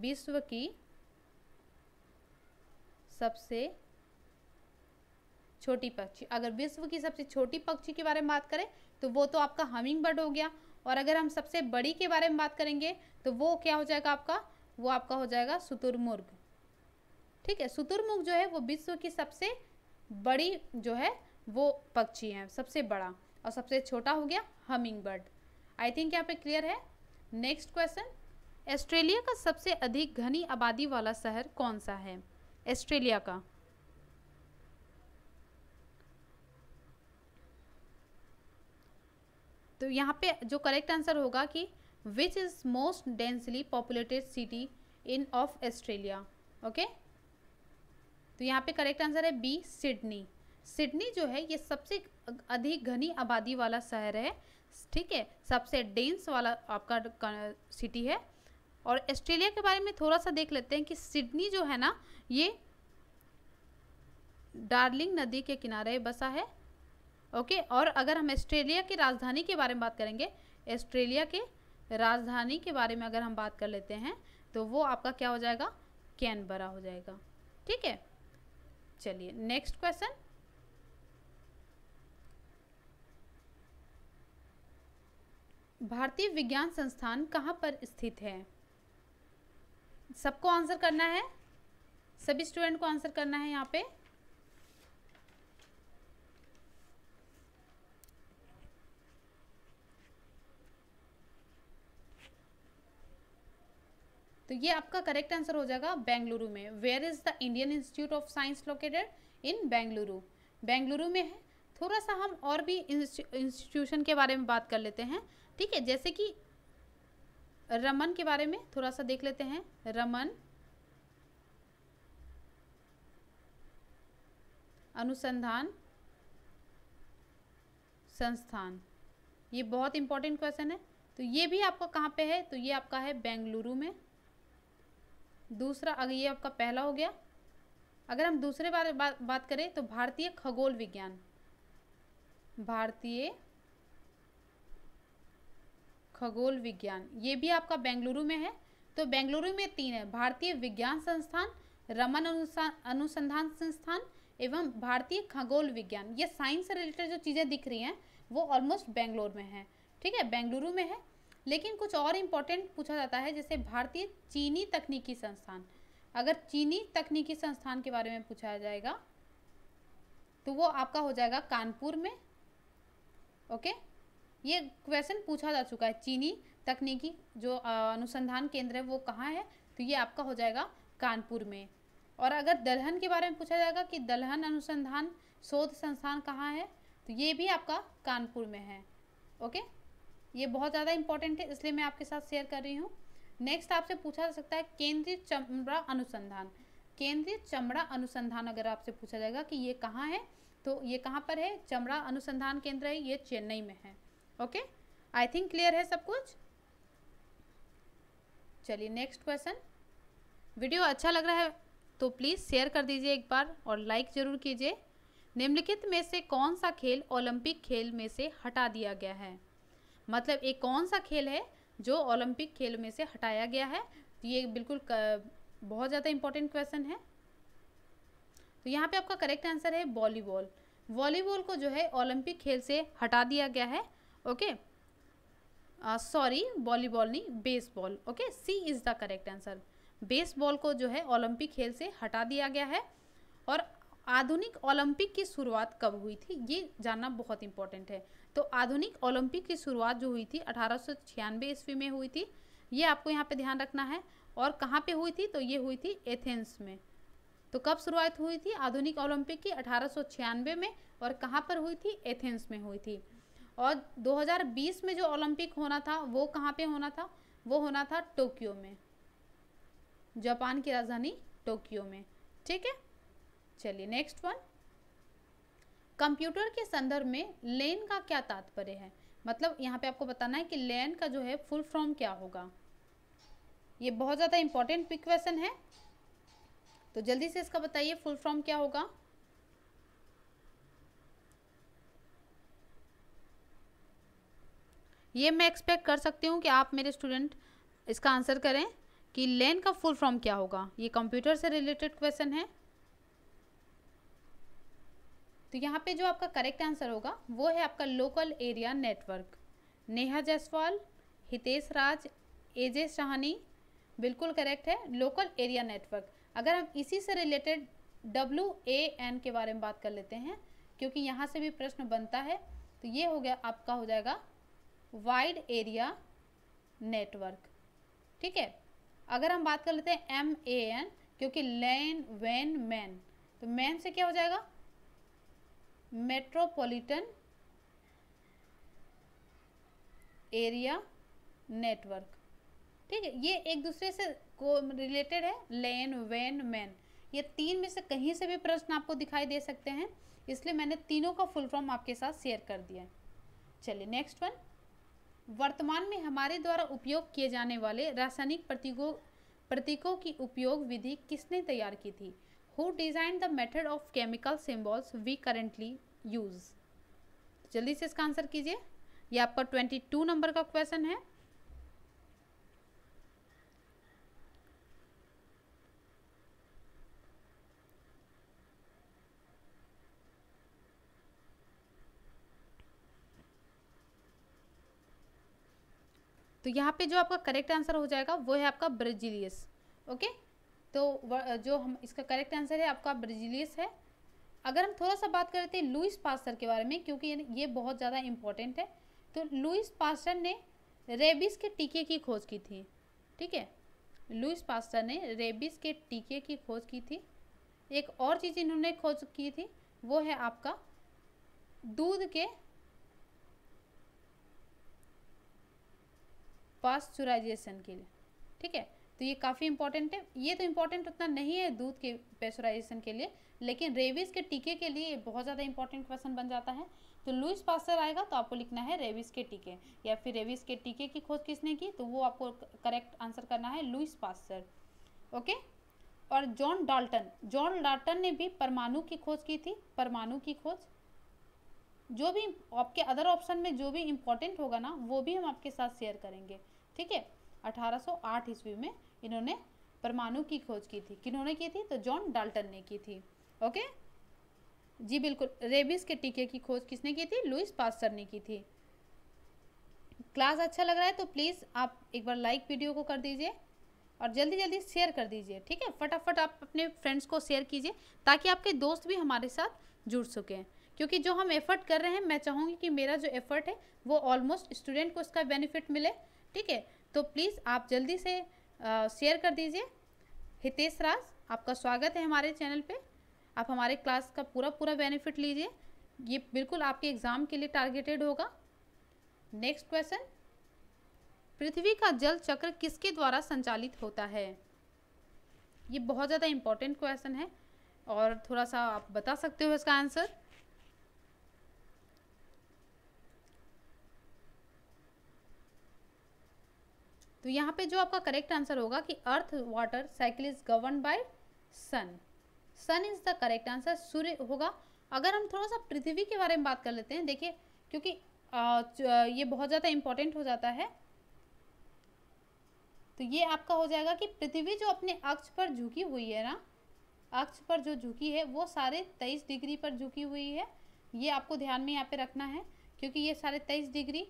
विश्व की सबसे छोटी पक्षी अगर विश्व की सबसे छोटी पक्षी के बारे में बात करें तो वो तो आपका हमिंग बर्ड हो गया और अगर हम सबसे बड़ी के बारे में बात करेंगे तो वो क्या हो जाएगा आपका वो आपका हो जाएगा शुतुरमुर्ग ठीक है शुतुरमुर्ग जो है वो विश्व की सबसे बड़ी जो है वो पक्षी है सबसे बड़ा और सबसे छोटा हो गया हमिंग बर्ड आई थिंक यहाँ पे क्लियर है नेक्स्ट क्वेश्चन ऑस्ट्रेलिया का सबसे अधिक घनी आबादी वाला शहर कौन सा है ऑस्ट्रेलिया का तो यहाँ पे जो करेक्ट आंसर होगा कि which is most densely populated city in of Australia okay तो यहाँ पे करेक्ट आंसर है बी सिडनी सिडनी जो है ये सबसे अधिक घनी आबादी वाला शहर है ठीक है सबसे डेंस वाला आपका सिटी है और ऑस्ट्रेलिया के बारे में थोड़ा सा देख लेते हैं कि सिडनी जो है ना ये डार्लिंग नदी के किनारे बसा है ओके और अगर हम ऑस्ट्रेलिया की राजधानी के बारे में बात करेंगे ऑस्ट्रेलिया के राजधानी के बारे में अगर हम बात कर लेते हैं तो वो आपका क्या हो जाएगा कैनबरा हो जाएगा ठीक है चलिए नेक्स्ट क्वेश्चन भारतीय विज्ञान संस्थान कहाँ पर स्थित है सबको आंसर करना है सभी स्टूडेंट को आंसर करना है यहाँ पे तो ये आपका करेक्ट आंसर हो जाएगा बेंगलुरु में where is the Indian Institute of Science located in Bengaluru Bengaluru में है थोड़ा सा हम और भी इंस्टीट्यूशन के बारे में बात कर लेते हैं ठीक है जैसे कि रमन के बारे में थोड़ा सा देख लेते हैं रमन अनुसंधान संस्थान ये बहुत इंपॉर्टेंट क्वेश्चन है तो ये भी आपका कहाँ पे है तो ये आपका है बेंगलुरु में दूसरा अगर ये आपका पहला हो गया अगर हम दूसरे बारे बा, बात करें तो भारतीय खगोल विज्ञान भारतीय खगोल विज्ञान ये भी आपका बेंगलुरु में है तो बेंगलुरु में तीन है भारतीय विज्ञान संस्थान रमन अनुसंधान संस्थान एवं भारतीय खगोल विज्ञान ये साइंस से रिलेटेड जो चीज़ें दिख रही हैं वो ऑलमोस्ट बेंगलोर में है ठीक है बेंगलुरु में है लेकिन कुछ और इम्पोर्टेंट पूछा जाता है जैसे भारतीय चीनी तकनीकी संस्थान अगर चीनी तकनीकी संस्थान के बारे में पूछा जाएगा तो वो आपका हो जाएगा कानपुर में ओके ये क्वेश्चन पूछा जा चुका है चीनी तकनीकी जो अनुसंधान केंद्र है वो कहाँ है तो ये आपका हो जाएगा कानपुर में और अगर दलहन के बारे में पूछा जाएगा कि दलहन अनुसंधान शोध संस्थान कहाँ है तो ये भी आपका कानपुर में है ओके ये बहुत ज़्यादा इंपॉर्टेंट है इसलिए मैं आपके साथ शेयर कर रही हूँ नेक्स्ट आपसे पूछा जा सकता है केंद्रीय चमड़ा अनुसंधान केंद्रीय चमड़ा अनुसंधान अगर आपसे पूछा जाएगा कि ये कहाँ है तो ये कहाँ पर है चमड़ा अनुसंधान केंद्र है ये चेन्नई में है ओके आई थिंक क्लियर है सब कुछ चलिए नेक्स्ट क्वेश्चन वीडियो अच्छा लग रहा है तो प्लीज़ शेयर कर दीजिए एक बार और लाइक ज़रूर कीजिए निम्नलिखित में से कौन सा खेल ओलंपिक खेल में से हटा दिया गया है मतलब एक कौन सा खेल है जो ओलंपिक खेल में से हटाया गया है तो ये बिल्कुल बहुत ज़्यादा इंपॉर्टेंट क्वेश्चन है तो यहाँ पे आपका करेक्ट आंसर है वॉलीबॉल वॉलीबॉल को जो है ओलंपिक खेल से हटा दिया गया है ओके सॉरी वॉलीबॉल नहीं baseball okay C is the correct answer baseball को जो है ओलंपिक खेल से हटा दिया गया है और आधुनिक ओलंपिक की शुरुआत कब हुई थी ये जानना बहुत इंपॉर्टेंट है तो आधुनिक ओलंपिक की शुरुआत जो हुई थी अठारह ईस्वी में हुई थी ये आपको यहाँ पे ध्यान रखना है और कहाँ पे हुई थी तो ये हुई थी एथेंस में तो कब शुरुआत हुई थी आधुनिक ओलंपिक की अठारह में और कहाँ पर हुई थी एथेंस में हुई थी और 2020 में जो ओलंपिक होना था वो कहाँ पे होना था वो होना था टोक्यो में जापान की राजधानी टोक्यो में ठीक है चलिए नेक्स्ट वन कंप्यूटर के संदर्भ में लेन का क्या तात्पर्य है मतलब यहाँ पे आपको बताना है कि लेन का जो है फुल फॉर्म क्या होगा ये बहुत ज़्यादा इंपॉर्टेंट क्वेश्चन है तो जल्दी से इसका बताइए फुल फॉर्म क्या होगा ये मैं एक्सपेक्ट कर सकती हूँ कि आप मेरे स्टूडेंट इसका आंसर करें कि लेन का फुल फॉर्म क्या होगा ये कंप्यूटर से रिलेटेड क्वेश्चन है तो यहाँ पे जो आपका करेक्ट आंसर होगा वो है आपका local area network Neha Jaiswal Hitesh Raj AJ Shahni बिल्कुल करेक्ट है लोकल एरिया नेटवर्क अगर हम इसी से रिलेटेड डब्ल्यू ए एन के बारे में बात कर लेते हैं क्योंकि यहाँ से भी प्रश्न बनता है तो ये हो गया आपका हो जाएगा वाइड एरिया नेटवर्क ठीक है अगर हम बात कर लेते हैं एम ए एन क्योंकि लैन वैन मैन तो मैन से क्या हो जाएगा मेट्रोपॉलिटन एरिया नेटवर्क ठीक है ये एक दूसरे से को रिलेटेड है लेन वेन मैन ये तीन में से कहीं से भी प्रश्न आपको दिखाई दे सकते हैं इसलिए मैंने तीनों का फुल फॉर्म आपके साथ शेयर कर दिया है चलिए नेक्स्ट वन वर्तमान में हमारे द्वारा उपयोग किए जाने वाले रासायनिक प्रतीकों प्रतीकों की उपयोग विधि किसने तैयार की थी who design the method of chemical symbols we currently use जल्दी से इसका आंसर कीजिए यह आपका टू नंबर का क्वेश्चन है तो यहाँ पे जो आपका करेक्ट आंसर हो जाएगा वो है आपका ब्रजिलियस ओके तो जो हम इसका करेक्ट आंसर है आपका ब्रजिलियस है अगर हम थोड़ा सा बात करते हैं लुइस पास्टर के बारे में क्योंकि ये बहुत ज़्यादा इम्पोर्टेंट है तो लुइस पास्टर ने रेबिस के टीके की खोज की थी ठीक है लुइस पास्टर ने रेबिस के टीके की खोज की थी एक और चीज़ इन्होंने खोज की थी वो है आपका दूध के पास्चुराइजेशन के लिए ठीक है तो ये काफ़ी इंपॉर्टेंट है ये तो इम्पॉर्टेंट उतना नहीं है दूध के पेस्चराइजेशन के लिए लेकिन रेविस के टीके के लिए बहुत ज़्यादा इंपॉर्टेंट क्वेश्चन बन जाता है तो लुइस पास्टर आएगा तो आपको लिखना है रेविस के टीके या फिर रेविस के टीके की खोज किसने की तो वो आपको करेक्ट आंसर करना है लुइस पास्टर ओके और जॉन डाल्टन जॉन डाल्टन ने भी परमाणु की खोज की थी परमाणु की खोज जो भी आपके अदर ऑप्शन में जो भी इम्पोर्टेंट होगा ना वो भी हम आपके साथ शेयर करेंगे ठीक है 1808 ईस्वी में इन्होंने परमाणु की खोज की थी किन्होंने की थी तो जॉन डाल्टन ने की थी ओके जी बिल्कुल रेबिस के टीके की खोज किसने की थी लुइस पास्टर ने की थी क्लास अच्छा लग रहा है तो प्लीज़ आप एक बार लाइक वीडियो को कर दीजिए और जल्दी जल्दी शेयर कर दीजिए ठीक है फटाफट आप अपने फ्रेंड्स को शेयर कीजिए ताकि आपके दोस्त भी हमारे साथ जुड़ सकें क्योंकि जो हम एफर्ट कर रहे हैं मैं चाहूँगी कि मेरा जो एफर्ट है वो ऑलमोस्ट स्टूडेंट को इसका बेनिफिट मिले ठीक है तो प्लीज़ आप जल्दी से शेयर कर दीजिए हितेश राज आपका स्वागत है हमारे चैनल पे आप हमारे क्लास का पूरा पूरा बेनिफिट लीजिए ये बिल्कुल आपके एग्ज़ाम के लिए टारगेटेड होगा नेक्स्ट क्वेश्चन पृथ्वी का जल चक्र किसके द्वारा संचालित होता है ये बहुत ज़्यादा इम्पोर्टेंट क्वेश्चन है और थोड़ा सा आप बता सकते हो इसका आंसर तो यहाँ पे जो आपका करेक्ट आंसर होगा कि Earth water cycle is govern by sun sun is the correct answer सूर्य होगा अगर हम थोड़ा सा पृथ्वी के बारे में बात कर लेते हैं देखिए क्योंकि ये बहुत ज़्यादा इम्पोर्टेंट हो जाता है तो ये आपका हो जाएगा कि पृथ्वी जो अपने अक्ष पर झुकी हुई है ना अक्ष पर जो झुकी है वो सारे तेईस डिग्री पर झुकी हुई है ये आपको ध्यान में यहाँ पे रखना है क्योंकि ये सारे तेईस डिग्री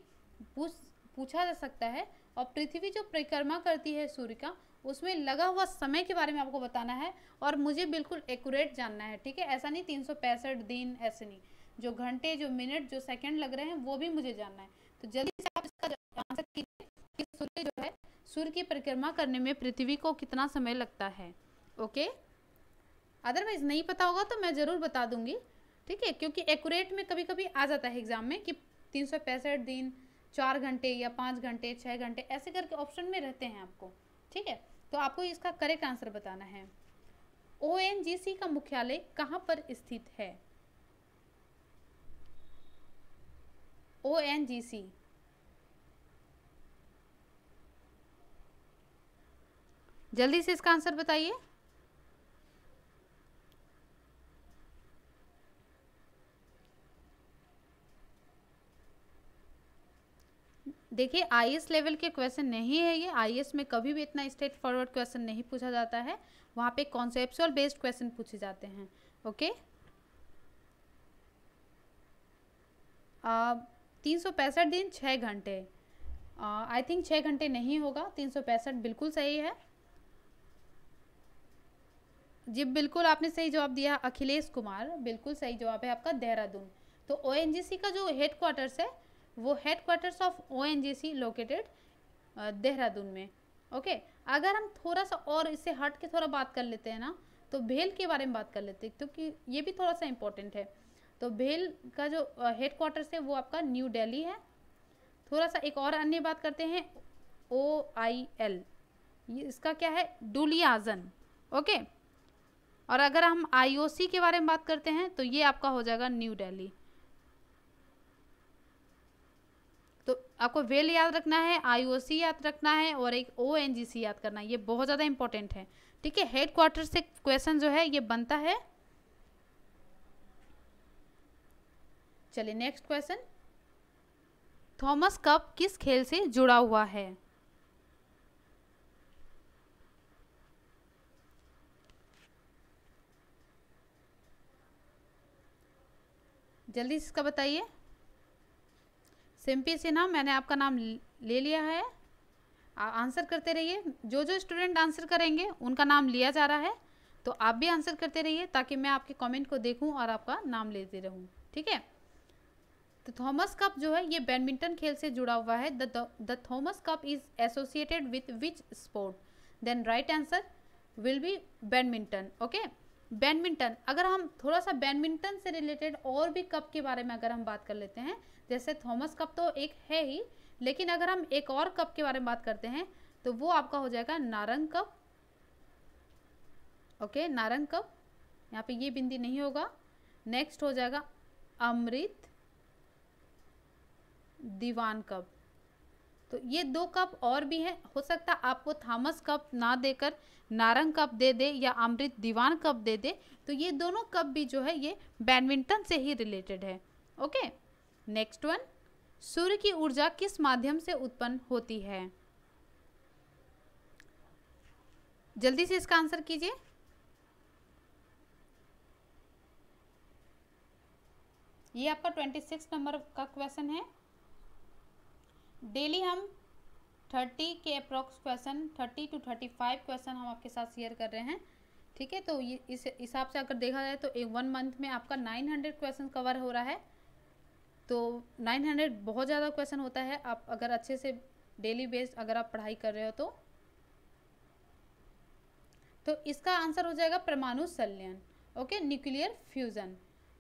पूछ पूछा जा सकता है और पृथ्वी जो परिक्रमा करती है सूर्य का उसमें लगा हुआ समय के बारे में आपको बताना है और मुझे बिल्कुल एक्यूरेट जानना है ठीक है ऐसा नहीं तीन दिन ऐसे नहीं जो घंटे जो मिनट जो सेकंड लग रहे हैं वो भी मुझे जानना है तो जल्दी से आप इसका आंसर कीजिए कि सूर्य जो है सूर्य की परिक्रमा करने में पृथ्वी को कितना समय लगता है ओके अदरवाइज नहीं पता होगा तो मैं ज़रूर बता दूंगी ठीक है क्योंकि एक्यूरेट में कभी कभी आ जाता है एग्ज़ाम में कि तीन दिन चार घंटे या पाँच घंटे छः घंटे ऐसे करके ऑप्शन में रहते हैं आपको ठीक है तो आपको इसका करेक्ट आंसर बताना है ओ का मुख्यालय कहाँ पर स्थित है ओ एन जी सी जल्दी से इसका आंसर बताइए देखिए आई लेवल के क्वेश्चन नहीं है ये आई में कभी भी इतना स्ट्रेट फॉरवर्ड क्वेश्चन नहीं पूछा जाता है वहाँ पे कॉन्सेप्चुअल बेस्ड क्वेश्चन पूछे जाते हैं ओके तीन सौ पैंसठ दिन छः घंटे आई थिंक छः घंटे नहीं होगा तीन सौ पैंसठ बिल्कुल सही है जी बिल्कुल आपने सही जवाब दिया अखिलेश कुमार बिल्कुल सही जवाब है आपका देहरादून तो ओ का जो हेड क्वार्टर्स है वो हेड क्वार्टर्स ऑफ ओ लोकेटेड देहरादून में ओके okay? अगर हम थोड़ा सा और इससे हट के थोड़ा बात कर लेते हैं ना तो भेल के बारे में बात कर लेते हैं क्योंकि तो ये भी थोड़ा सा इम्पोर्टेंट है तो भेल का जो हेड क्वार्टर्स है वो आपका न्यू डेली है थोड़ा सा एक और अन्य बात करते हैं ओ आई एल इसका क्या है डुलियाजन ओके और अगर हम आईओसी के बारे में बात करते हैं तो ये आपका हो जाएगा न्यू दिल्ली आपको वेल याद रखना है आईओसी याद रखना है और एक ओ याद करना है ये बहुत ज़्यादा इंपॉर्टेंट है ठीक है हेड क्वार्टर से क्वेश्चन जो है ये बनता है चलिए नेक्स्ट क्वेश्चन थॉमस कप किस खेल से जुड़ा हुआ है जल्दी इसका बताइए सिंपी सिन्हा मैंने आपका नाम ले लिया है आंसर करते रहिए जो जो स्टूडेंट आंसर करेंगे उनका नाम लिया जा रहा है तो आप भी आंसर करते रहिए ताकि मैं आपके कमेंट को देखूं और आपका नाम लेते रहूं ठीक है तो थॉमस कप जो है ये बैडमिंटन खेल से जुड़ा हुआ है the Thomas Cup is associated with which sport then right answer will be badminton okay badminton अगर हम थोड़ा सा बैडमिंटन से रिलेटेड और भी कप के बारे में अगर हम बात कर लेते हैं जैसे थॉमस कप तो एक है ही लेकिन अगर हम एक और कप के बारे में बात करते हैं तो वो आपका हो जाएगा Narang Cup okay Narang Cup यहाँ पे ये बिंदी नहीं होगा नेक्स्ट हो जाएगा अमृत दीवान कप तो ये दो कप और भी हैं हो सकता है आपको थॉमस कप ना देकर नारंग कप दे दे या अमृत दीवान कप दे दे तो ये दोनों कप भी जो है ये बैडमिंटन से ही रिलेटेड है ओके नेक्स्ट वन सूर्य की ऊर्जा किस माध्यम से उत्पन्न होती है जल्दी से इसका आंसर कीजिए ये आपका ट्वेंटी सिक्स नंबर का क्वेश्चन है डेली हम थर्टी के approx question thirty two thirty five question हम आपके साथ शेयर कर रहे हैं ठीक है तो ये इस हिसाब से अगर देखा जाए तो एक वन मंथ में आपका नाइन हंड्रेड क्वेश्चन कवर हो रहा है तो 900 बहुत ज़्यादा क्वेश्चन होता है आप अगर अच्छे से डेली बेस्ड अगर आप पढ़ाई कर रहे हो तो तो इसका आंसर हो जाएगा परमाणु सल्यन ओके न्यूक्लियर फ्यूजन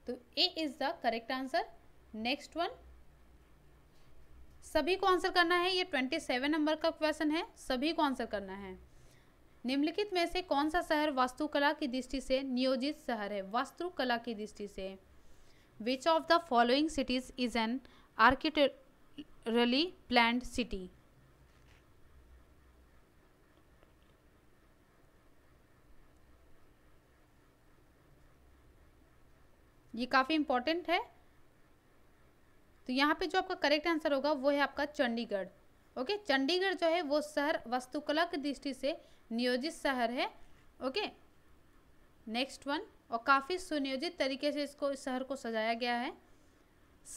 तो A is the correct answer next one सभी को आंसर करना है ये ट्वेंटी सेवन नंबर का क्वेश्चन है सभी को आंसर करना है निम्नलिखित में से कौन सा शहर वास्तुकला की दृष्टि से नियोजित शहर है वास्तुकला की दृष्टि से which of the following cities is an architecturally planned city ये काफ़ी इम्पोर्टेंट है तो यहाँ पे जो आपका करेक्ट आंसर होगा वो है आपका चंडीगढ़ ओके चंडीगढ़ जो है वो शहर वस्तुकला की दृष्टि से नियोजित शहर है ओके नेक्स्ट वन और काफ़ी सुनियोजित तरीके से इसको इस शहर को सजाया गया है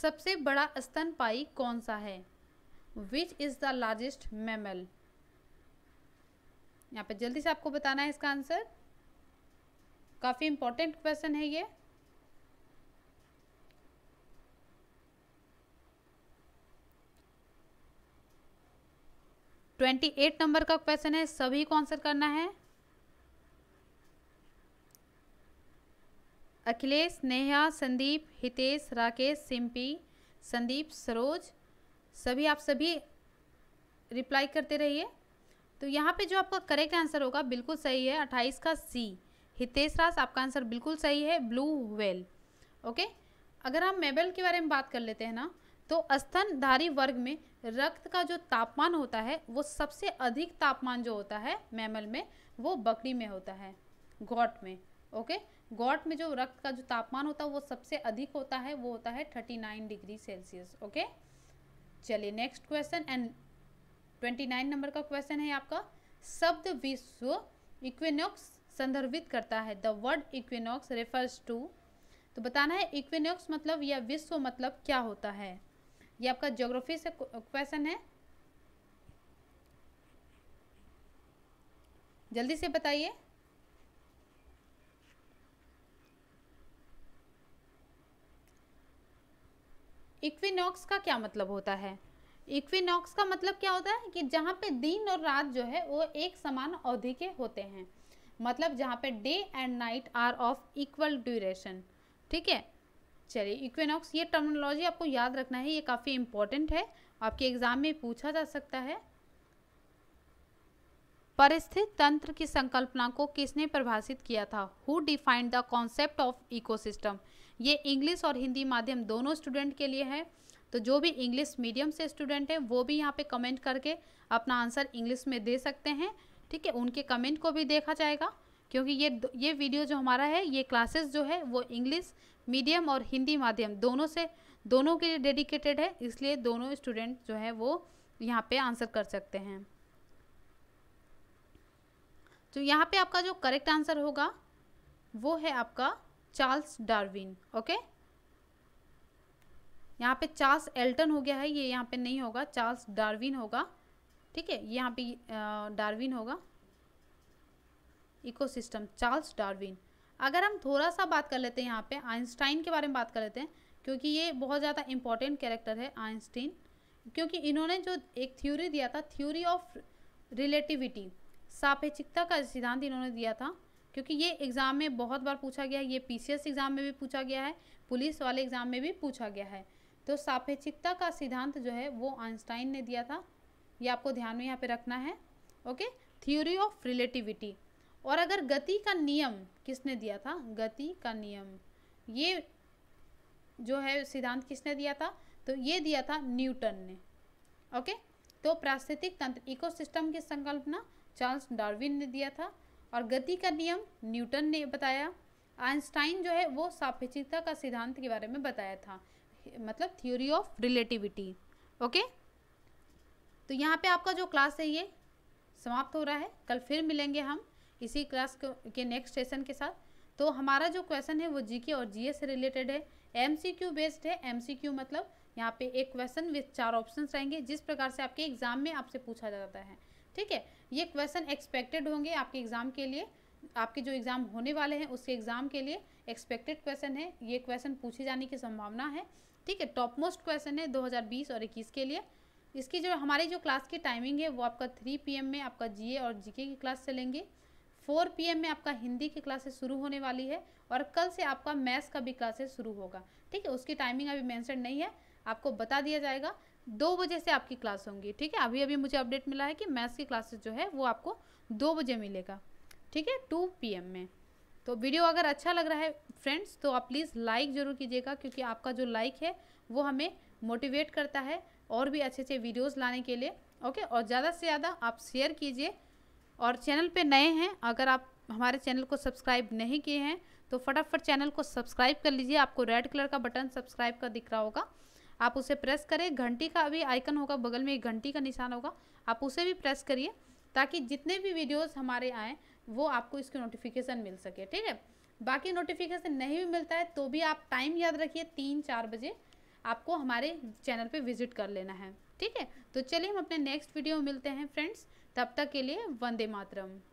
सबसे बड़ा स्तनपाई कौन सा है which is the largest mammal यहाँ पे जल्दी से आपको बताना है इसका आंसर काफ़ी इम्पोर्टेंट क्वेश्चन है ये ट्वेंटी एट नंबर का क्वेश्चन है सभी को आंसर करना है अखिलेश नेहा संदीप हितेश राकेश सिंपी संदीप सरोज सभी आप सभी रिप्लाई करते रहिए तो यहाँ पे जो आपका करेक्ट आंसर होगा बिल्कुल सही है अट्ठाईस का सी हितेश रास आपका आंसर बिल्कुल सही है ब्लू वेल ओके अगर हम मेबल के बारे में बात कर लेते हैं ना तो स्तनधारी वर्ग में रक्त का जो तापमान होता है वो सबसे अधिक तापमान जो होता है मैमल में वो बकरी में होता है घोट में ओके गॉट में जो रक्त का जो तापमान होता है वो सबसे अधिक होता है वो होता है thirty nine degree Celsius okay चलिए next question and twenty nine number का क्वेश्चन है आपका शब्द विश्व इक्विनॉक्स संदर्भित करता है the word equinox refers to तो बताना है इक्विनॉक्स मतलब या विश्व मतलब क्या होता है ये आपका ज्योग्राफी से क्वेश्चन है जल्दी से बताइए इक्विनॉक्स का क्या मतलब होता है इक्विनॉक्स का मतलब क्या होता है कि जहाँ पे दिन और रात जो है वो एक समान अवधि के होते हैं मतलब जहाँ पे day and night are of equal duration ठीक है चलिए इक्विनॉक्स ये टर्मिनोलॉजी आपको याद रखना है ये काफ़ी इंपॉर्टेंट है आपके एग्जाम में पूछा जा सकता है परिस्थित तंत्र की संकल्पना को किसने परिभाषित किया था who defined the concept of ecosystem ये इंग्लिश और हिंदी माध्यम दोनों स्टूडेंट के लिए है तो जो भी इंग्लिश मीडियम से स्टूडेंट हैं वो भी यहाँ पे कमेंट करके अपना आंसर इंग्लिश में दे सकते हैं ठीक है उनके कमेंट को भी देखा जाएगा क्योंकि ये ये वीडियो जो हमारा है ये क्लासेस जो है वो इंग्लिश मीडियम और हिंदी माध्यम दोनों से दोनों के लिए डेडिकेटेड है इसलिए दोनों स्टूडेंट जो है वो यहाँ पे आंसर कर सकते हैं तो यहाँ पे आपका जो करेक्ट आंसर होगा वो है आपका चार्ल्स डार्विन ओके यहाँ पे चार्ल्स एल्टन हो गया है ये यहाँ पे नहीं होगा चार्ल्स डार्विन होगा ठीक है यहाँ पे डार्विन होगा इकोसिस्टम चार्ल्स डार्विन अगर हम थोड़ा सा बात कर लेते हैं यहाँ पे आइंस्टाइन के बारे में बात कर लेते हैं क्योंकि ये बहुत ज़्यादा इंपॉर्टेंट कैरेक्टर है आइंस्टीन क्योंकि इन्होंने जो एक थ्योरी दिया था थ्योरी ऑफ रिलेटिविटी सापेक्षिकता का सिद्धांत इन्होंने दिया था क्योंकि ये एग्ज़ाम में बहुत बार पूछा गया है ये पी एग्ज़ाम में भी पूछा गया है पुलिस वाले एग्ज़ाम में भी पूछा गया है तो सापेक्षिकता का सिद्धांत जो है वो आइंस्टाइन ने दिया था ये आपको ध्यान में यहाँ पे रखना है ओके थ्योरी ऑफ रिलेटिविटी और अगर गति का नियम किसने दिया था गति का नियम ये जो है सिद्धांत किसने दिया था तो ये दिया था न्यूटन ने ओके तो प्रास्थितिक तंत्र इकोसिस्टम की संकल्पना चार्ल्स डार्विन ने दिया था और गति का नियम न्यूटन ने बताया आइंस्टाइन जो है वो सापेक्षता का सिद्धांत के बारे में बताया था मतलब थ्योरी ऑफ रिलेटिविटी ओके तो यहाँ पे आपका जो क्लास है ये समाप्त हो रहा है कल फिर मिलेंगे हम इसी क्लास के नेक्स्ट सेशन के साथ तो हमारा जो क्वेश्चन है वो जीके और जीएस से रिलेटेड है एमसीक्यू बेस्ड है एमसीक्यू मतलब यहाँ पे एक क्वेश्चन विथ चार ऑप्शंस रहेंगे जिस प्रकार से आपके एग्जाम में आपसे पूछा जाता है ठीक है ये क्वेश्चन एक्सपेक्टेड होंगे आपके एग्ज़ाम के लिए आपके जो एग्ज़ाम होने वाले हैं उसके एग्ज़ाम के लिए एक्सपेक्टेड क्वेश्चन है ये क्वेश्चन पूछे जाने की संभावना है ठीक है टॉप मोस्ट क्वेश्चन है 2020 और 21 के लिए इसकी जो हमारी जो क्लास की टाइमिंग है वो आपका 3 पीएम में आपका जीए और जीके की क्लास चलेंगे 4 पीएम में आपका हिंदी की क्लासेस शुरू होने वाली है और कल से आपका मैथ्स का भी क्लासेस शुरू होगा ठीक है उसकी टाइमिंग अभी मैंशन नहीं है आपको बता दिया जाएगा दो बजे से आपकी क्लास होंगी ठीक है अभी अभी मुझे अपडेट मिला है कि मैथ्स की क्लासेस जो है वो आपको दो बजे मिलेगा ठीक है टू पी में तो वीडियो अगर अच्छा लग रहा है फ्रेंड्स तो आप प्लीज़ लाइक ज़रूर कीजिएगा क्योंकि आपका जो लाइक है वो हमें मोटिवेट करता है और भी अच्छे अच्छे वीडियोस लाने के लिए ओके और ज़्यादा से ज़्यादा आप शेयर कीजिए और चैनल पे नए हैं अगर आप हमारे चैनल को सब्सक्राइब नहीं किए हैं तो फटाफट चैनल को सब्सक्राइब कर लीजिए आपको रेड कलर का बटन सब्सक्राइब का दिख रहा होगा आप उसे प्रेस करें घंटी का अभी आइकन होगा बगल में एक घंटी का निशान होगा आप उसे भी प्रेस करिए ताकि जितने भी वीडियोस हमारे आएँ वो आपको इसके नोटिफिकेशन मिल सके ठीक है बाकी नोटिफिकेशन नहीं भी मिलता है तो भी आप टाइम याद रखिए तीन चार बजे आपको हमारे चैनल पर विजिट कर लेना है ठीक है तो चलिए हम अपने नेक्स्ट वीडियो में मिलते हैं फ्रेंड्स तब तक के लिए वंदे मातरम